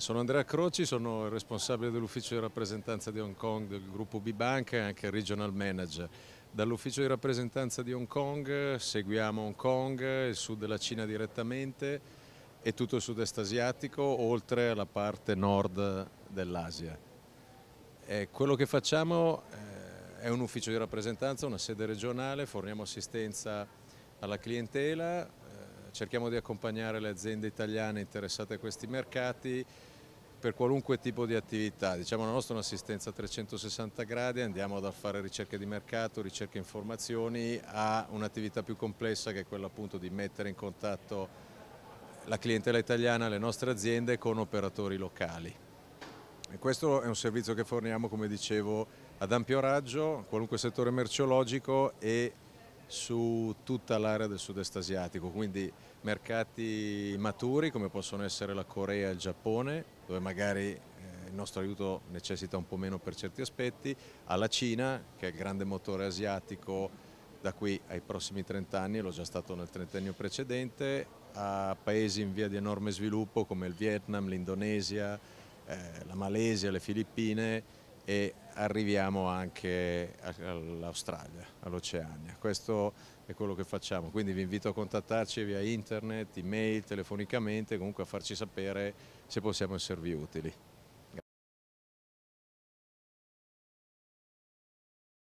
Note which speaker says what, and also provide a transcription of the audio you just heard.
Speaker 1: Sono Andrea Croci, sono il responsabile dell'ufficio di rappresentanza di Hong Kong del gruppo B-Bank e anche regional manager. Dall'ufficio di rappresentanza di Hong Kong seguiamo Hong Kong, il sud della Cina direttamente e tutto il sud-est asiatico, oltre alla parte nord dell'Asia. Eh, quello che facciamo eh, è un ufficio di rappresentanza, una sede regionale, forniamo assistenza alla clientela, cerchiamo di accompagnare le aziende italiane interessate a questi mercati per qualunque tipo di attività, diciamo la nostra è un'assistenza a 360 gradi, andiamo dal fare ricerche di mercato, ricerche informazioni a un'attività più complessa che è quella appunto di mettere in contatto la clientela italiana, le nostre aziende con operatori locali. E questo è un servizio che forniamo, come dicevo, ad ampio raggio, qualunque settore merceologico e su tutta l'area del sud-est asiatico, quindi mercati maturi come possono essere la Corea e il Giappone, dove magari eh, il nostro aiuto necessita un po' meno per certi aspetti, alla Cina, che è il grande motore asiatico da qui ai prossimi 30 anni, l'ho già stato nel trentennio precedente, a paesi in via di enorme sviluppo come il Vietnam, l'Indonesia, eh, la Malesia, le Filippine, e arriviamo anche all'Australia, all'Oceania. Questo è quello che facciamo, quindi vi invito a contattarci via internet, email, telefonicamente, comunque a farci sapere se possiamo esservi utili.